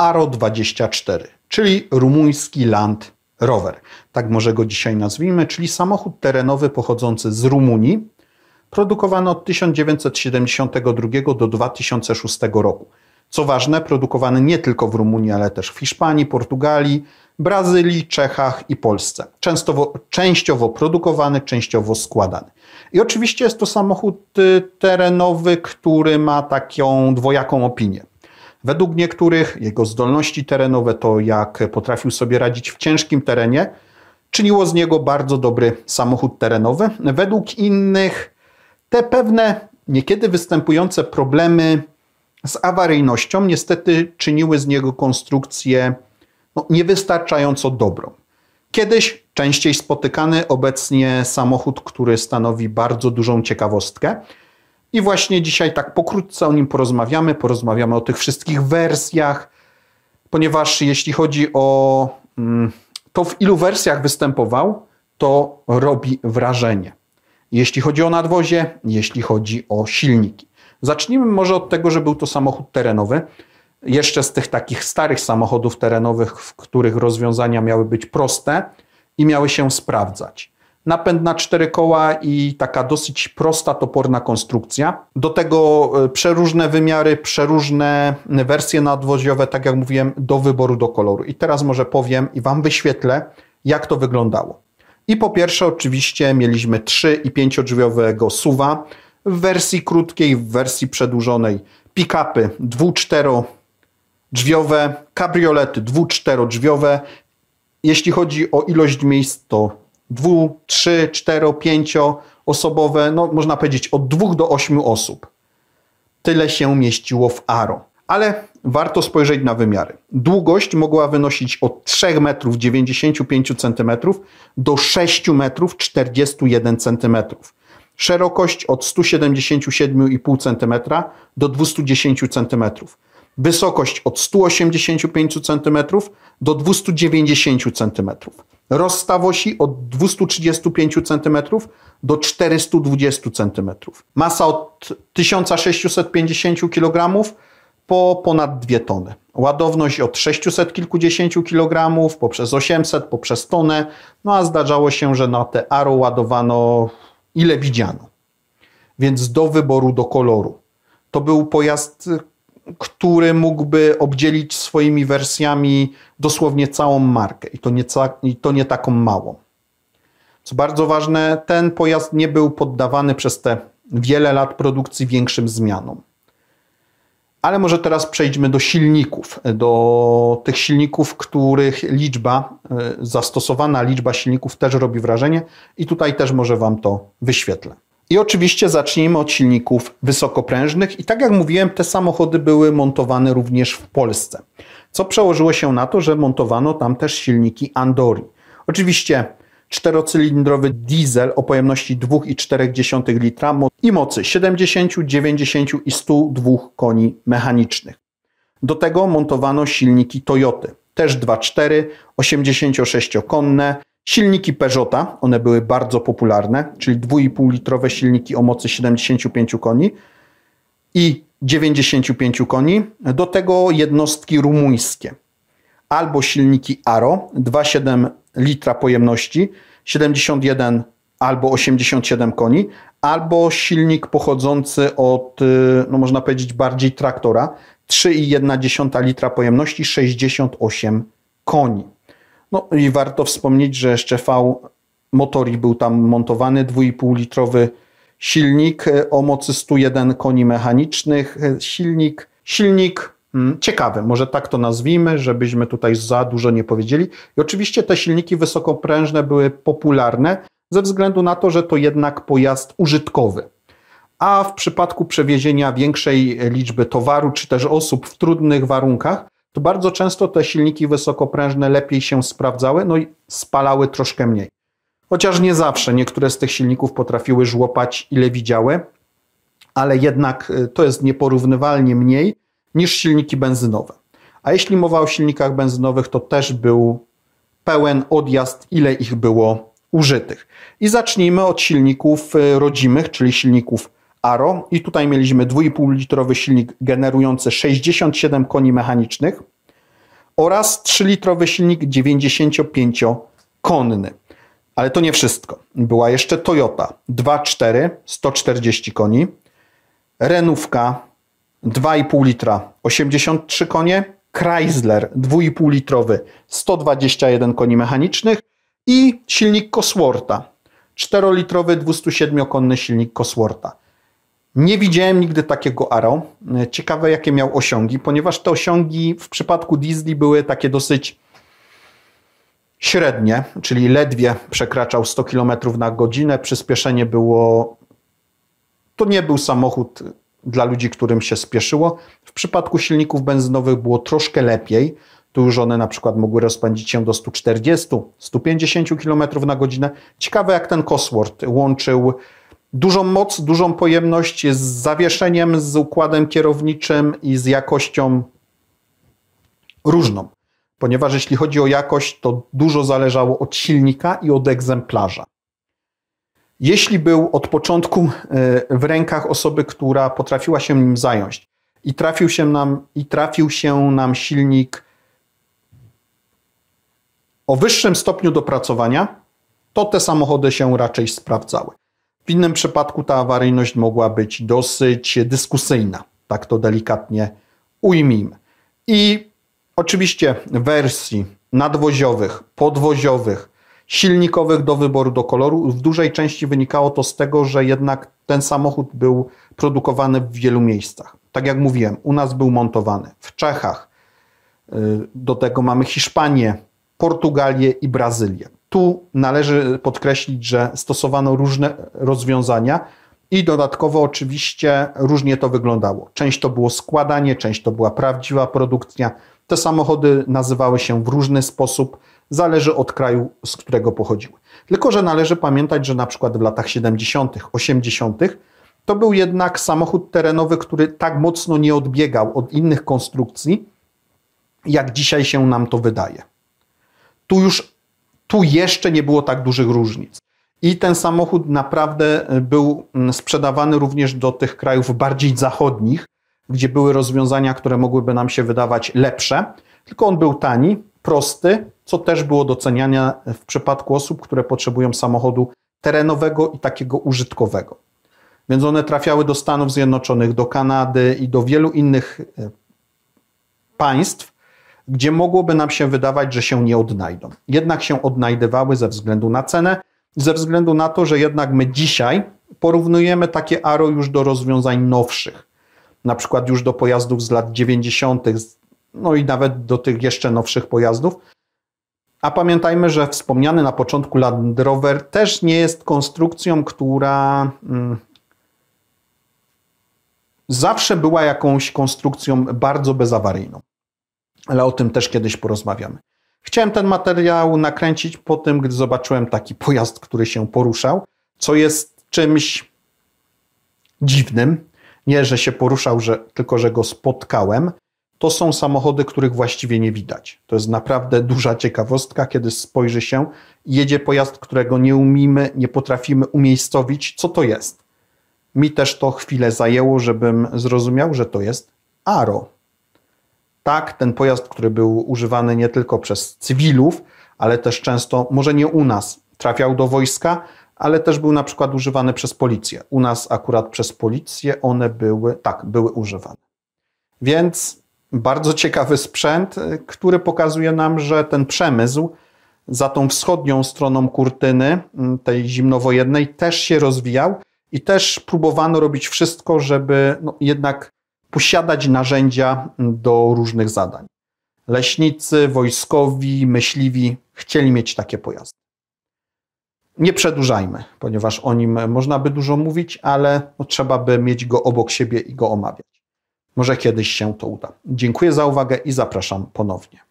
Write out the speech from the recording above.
Aro24, czyli rumuński Land Rover. Tak może go dzisiaj nazwijmy, czyli samochód terenowy pochodzący z Rumunii, produkowany od 1972 do 2006 roku. Co ważne, produkowany nie tylko w Rumunii, ale też w Hiszpanii, Portugalii, Brazylii, Czechach i Polsce. Częstowo, częściowo produkowany, częściowo składany. I oczywiście jest to samochód y, terenowy, który ma taką dwojaką opinię według niektórych jego zdolności terenowe, to jak potrafił sobie radzić w ciężkim terenie, czyniło z niego bardzo dobry samochód terenowy. Według innych te pewne niekiedy występujące problemy z awaryjnością niestety czyniły z niego konstrukcję no, niewystarczająco dobrą. Kiedyś częściej spotykany obecnie samochód, który stanowi bardzo dużą ciekawostkę, i właśnie dzisiaj tak pokrótce o nim porozmawiamy, porozmawiamy o tych wszystkich wersjach, ponieważ jeśli chodzi o mm, to, w ilu wersjach występował, to robi wrażenie. Jeśli chodzi o nadwozie, jeśli chodzi o silniki. Zacznijmy może od tego, że był to samochód terenowy. Jeszcze z tych takich starych samochodów terenowych, w których rozwiązania miały być proste i miały się sprawdzać napęd na cztery koła i taka dosyć prosta, toporna konstrukcja. Do tego e, przeróżne wymiary, przeróżne wersje nadwoziowe, tak jak mówiłem, do wyboru, do koloru. I teraz może powiem i Wam wyświetlę, jak to wyglądało. I po pierwsze, oczywiście, mieliśmy 3 i 5 drzwiowego suwa w wersji krótkiej, w wersji przedłużonej. Pick-upy 2-4 drzwiowe, kabriolety 2-4 drzwiowe. Jeśli chodzi o ilość miejsc, to dwu, trzy, cztero, pięcio osobowe, no można powiedzieć od dwóch do ośmiu osób. Tyle się mieściło w Aro. Ale warto spojrzeć na wymiary. Długość mogła wynosić od 3 metrów 95 cm do 6 metrów 41 cm. Szerokość od 177,5 cm do 210 cm. Wysokość od 185 cm do 290 cm. Rozstawosi od 235 cm do 420 cm. Masa od 1650 kg po ponad 2 tony. Ładowność od 600 kilkudziesięciu kilogramów poprzez 800, poprzez tonę. No a zdarzało się, że na te aro ładowano ile widziano. Więc do wyboru, do koloru. To był pojazd który mógłby obdzielić swoimi wersjami dosłownie całą markę i to nie, ca i to nie taką małą. Co bardzo ważne, ten pojazd nie był poddawany przez te wiele lat produkcji większym zmianom. Ale może teraz przejdźmy do silników, do tych silników, których liczba, e, zastosowana liczba silników też robi wrażenie i tutaj też może Wam to wyświetlę. I oczywiście zacznijmy od silników wysokoprężnych. I tak jak mówiłem, te samochody były montowane również w Polsce, co przełożyło się na to, że montowano tam też silniki Andori. Oczywiście czterocylindrowy diesel o pojemności 2,4 litra i mocy 70, 90 i 102 koni mechanicznych. Do tego montowano silniki Toyoty, też 2,4, 86-konne, Silniki Peugeota, one były bardzo popularne, czyli 2,5 litrowe silniki o mocy 75 koni i 95 koni. Do tego jednostki rumuńskie. Albo silniki Aro, 2,7 litra pojemności, 71 albo 87 koni, albo silnik pochodzący od, y, no można powiedzieć, bardziej traktora, 3,1 litra pojemności, 68 koni. No i warto wspomnieć, że jeszcze V motori był tam montowany, 2,5 litrowy silnik e, o mocy 101 koni mechanicznych, e, silnik, silnik mm, ciekawy, może tak to nazwijmy, żebyśmy tutaj za dużo nie powiedzieli. I oczywiście te silniki wysokoprężne były popularne ze względu na to, że to jednak pojazd użytkowy. A w przypadku przewiezienia większej liczby towaru czy też osób w trudnych warunkach, to bardzo często te silniki wysokoprężne lepiej się sprawdzały, no i spalały troszkę mniej. Chociaż nie zawsze niektóre z tych silników potrafiły żłopać ile widziały, ale jednak y, to jest nieporównywalnie mniej niż silniki benzynowe. A jeśli mowa o silnikach benzynowych, to też był pełen odjazd, ile ich było użytych. I zacznijmy od silników y, rodzimych, czyli silników Aro i tutaj mieliśmy 2,5 litrowy silnik generujący 67 koni mechanicznych oraz 3 litrowy silnik 95 konny. Ale to nie wszystko. Była jeszcze Toyota 2.4 140 koni, Renówka 2,5 litra 83 konie, Chrysler 2,5 litrowy 121 koni mechanicznych i silnik Coswortha 4-litrowy 207-konny silnik Coswortha. Nie widziałem nigdy takiego Arrow. Ciekawe, jakie miał osiągi, ponieważ te osiągi w przypadku Disney były takie dosyć średnie, czyli ledwie przekraczał 100 km na godzinę. Przyspieszenie było. To nie był samochód dla ludzi, którym się spieszyło. W przypadku silników benzynowych było troszkę lepiej. Tu już one na przykład mogły rozpędzić się do 140, 150 km na godzinę. Ciekawe, jak ten Cosworth łączył dużą moc, dużą pojemność z zawieszeniem, z układem kierowniczym i z jakością różną. Ponieważ jeśli chodzi o jakość, to dużo zależało od silnika i od egzemplarza. Jeśli był od początku e, w rękach osoby, która potrafiła się nim zająć i trafił się nam, i trafił się nam silnik o wyższym stopniu dopracowania, to te samochody się raczej sprawdzały. W innym przypadku ta awaryjność mogła być dosyć dyskusyjna, tak to delikatnie ujmijmy. I oczywiście wersji nadwoziowych, podwoziowych, silnikowych do wyboru do koloru. W dużej części wynikało to z tego, że jednak ten samochód był produkowany w wielu miejscach. Tak jak mówiłem, u nas był montowany w Czechach, y, do tego mamy Hiszpanię, Portugalię i Brazylię. Tu należy podkreślić, że stosowano różne rozwiązania i dodatkowo oczywiście różnie to wyglądało. Część to było składanie, część to była prawdziwa produkcja. Te samochody nazywały się w różny sposób, zależy od kraju, z którego pochodziły. Tylko, że należy pamiętać, że na przykład w latach 70., 80. to był jednak samochód terenowy, który tak mocno nie odbiegał od innych konstrukcji, jak dzisiaj się nam to wydaje. Tu już tu jeszcze nie było tak dużych różnic. I ten samochód naprawdę e, był mm, sprzedawany również do tych krajów bardziej zachodnich, gdzie były rozwiązania, które mogłyby nam się wydawać lepsze, tylko on był tani, prosty, co też było doceniania w przypadku osób, które potrzebują samochodu terenowego i takiego użytkowego. Więc one trafiały do Stanów Zjednoczonych, do Kanady i do wielu innych e, państw, gdzie mogłoby nam się wydawać, że się nie odnajdą. Jednak się odnajdywały ze względu na cenę, ze względu na to, że jednak my dzisiaj porównujemy takie ARO już do rozwiązań nowszych, na przykład już do pojazdów z lat 90., no i nawet do tych jeszcze nowszych pojazdów. A pamiętajmy, że wspomniany na początku Land Rover też nie jest konstrukcją, która mm, zawsze była jakąś konstrukcją bardzo bezawaryjną ale o tym też kiedyś porozmawiamy. Chciałem ten materiał nakręcić po tym, gdy zobaczyłem taki pojazd, który się poruszał, co jest czymś dziwnym. Nie, że się poruszał, że, tylko że go spotkałem. To są samochody, których właściwie nie widać. To jest naprawdę duża ciekawostka, kiedy spojrzy się, jedzie pojazd, którego nie umiemy, nie potrafimy umiejscowić, co to jest. Mi też to chwilę zajęło, żebym zrozumiał, że to jest Aro tak, ten pojazd, który był używany nie tylko przez cywilów, ale też często, może nie u nas, trafiał do wojska, ale też był na przykład używany przez policję. U nas akurat przez policję one były, tak, były używane. Więc bardzo ciekawy sprzęt, y, który pokazuje nam, że ten przemysł za tą wschodnią stroną kurtyny, mm, tej zimnowojennej, też się rozwijał i też próbowano robić wszystko, żeby no, jednak posiadać narzędzia do różnych zadań. Leśnicy, wojskowi, myśliwi chcieli mieć takie pojazdy. Nie przedłużajmy, ponieważ o nim można by dużo mówić, ale no, trzeba by mieć go obok siebie i go omawiać. Może kiedyś się to uda. Dziękuję za uwagę i zapraszam ponownie.